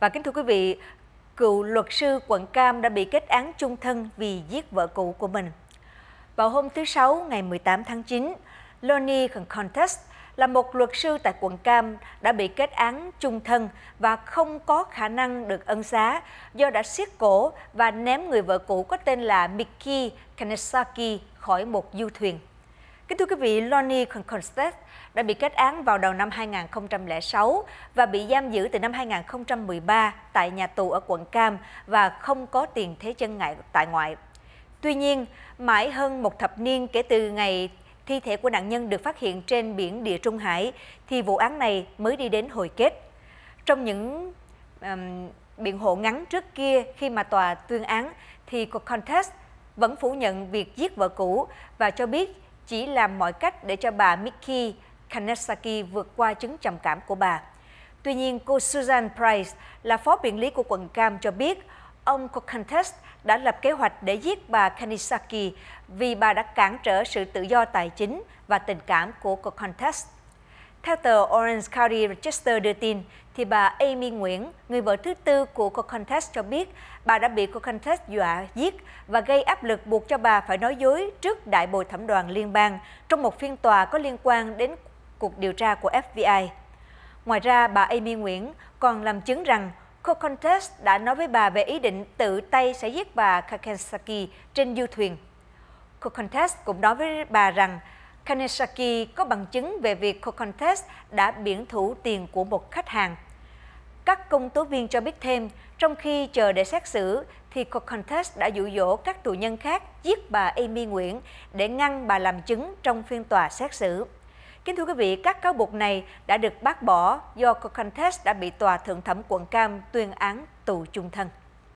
Và kính thưa quý vị, cựu luật sư quận Cam đã bị kết án chung thân vì giết vợ cũ của mình. Vào hôm thứ Sáu ngày 18 tháng 9, Lonnie Contest là một luật sư tại quận Cam đã bị kết án chung thân và không có khả năng được ân xá do đã siết cổ và ném người vợ cũ có tên là Mickey Kanesaki khỏi một du thuyền. Kính thưa quý vị, Lonnie Constance đã bị kết án vào đầu năm 2006 và bị giam giữ từ năm 2013 tại nhà tù ở quận Cam và không có tiền thế chân ngại tại ngoại. Tuy nhiên, mãi hơn một thập niên kể từ ngày thi thể của nạn nhân được phát hiện trên biển Địa Trung Hải thì vụ án này mới đi đến hồi kết. Trong những um, biện hộ ngắn trước kia khi mà tòa tuyên án thì cuộc contest vẫn phủ nhận việc giết vợ cũ và cho biết chỉ làm mọi cách để cho bà Mickey Kanesaki vượt qua chứng trầm cảm của bà. Tuy nhiên, cô Susan Price là phó biện lý của quận Cam cho biết ông Kokantes đã lập kế hoạch để giết bà Kanisaki vì bà đã cản trở sự tự do tài chính và tình cảm của Kokantes. Theo tờ Orange County Register đưa tin, thì bà Amy Nguyễn, người vợ thứ tư của cô Contest cho biết bà đã bị cô Contest dọa giết và gây áp lực buộc cho bà phải nói dối trước Đại bồi thẩm đoàn liên bang trong một phiên tòa có liên quan đến cuộc điều tra của FBI. Ngoài ra, bà Amy Nguyễn còn làm chứng rằng cô Contest đã nói với bà về ý định tự tay sẽ giết bà Kakensaki trên du thuyền. Cô Contest cũng nói với bà rằng Kanesaki có bằng chứng về việc Cocontest đã biển thủ tiền của một khách hàng. Các công tố viên cho biết thêm, trong khi chờ để xét xử, thì Cocontest đã dụ dỗ các tù nhân khác giết bà Amy Nguyễn để ngăn bà làm chứng trong phiên tòa xét xử. Kính thưa quý vị, các cáo buộc này đã được bác bỏ do Cocontest đã bị Tòa Thượng thẩm quận Cam tuyên án tù chung thân.